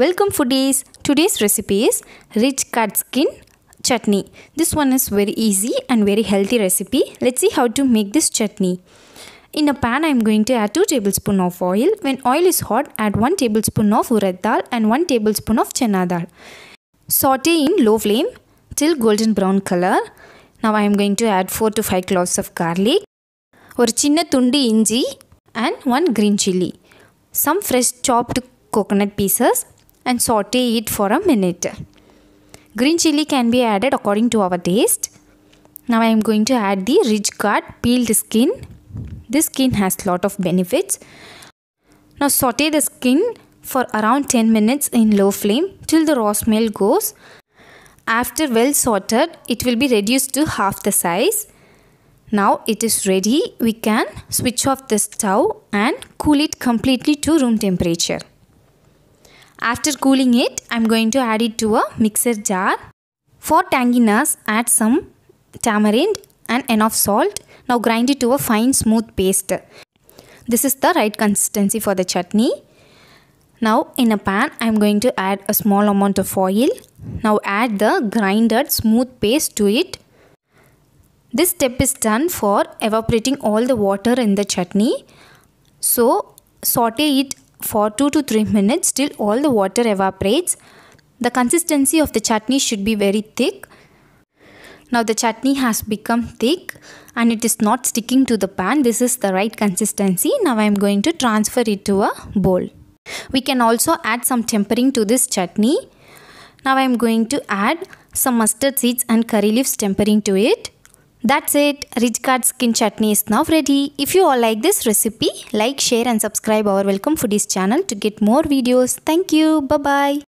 Welcome foodies! Today's recipe is rich cut skin chutney. This one is very easy and very healthy recipe. Let's see how to make this chutney. In a pan I am going to add 2 tablespoon of oil. When oil is hot add 1 tablespoon of urad dal and 1 tablespoon of chana dal. Saute in low flame till golden brown color. Now I am going to add 4 to 5 cloves of garlic, or சின்ன tundi inji, and 1 green chilli, some fresh chopped coconut pieces and saute it for a minute. Green chili can be added according to our taste. Now I am going to add the ridge cut peeled skin. This skin has lot of benefits. Now saute the skin for around 10 minutes in low flame till the raw smell goes. After well sorted, it will be reduced to half the size. Now it is ready. We can switch off the stove and cool it completely to room temperature. After cooling it, I'm going to add it to a mixer jar. For tanginess, add some tamarind and enough salt. Now grind it to a fine smooth paste. This is the right consistency for the chutney. Now in a pan, I'm going to add a small amount of oil. Now add the grinded smooth paste to it. This step is done for evaporating all the water in the chutney. So saute it for 2 to 3 minutes till all the water evaporates. The consistency of the chutney should be very thick. Now the chutney has become thick and it is not sticking to the pan. This is the right consistency. Now I am going to transfer it to a bowl. We can also add some tempering to this chutney. Now I am going to add some mustard seeds and curry leaves tempering to it. That's it. Rich Card Skin Chutney is now ready. If you all like this recipe, like, share and subscribe our Welcome Foodies channel to get more videos. Thank you. Bye-bye.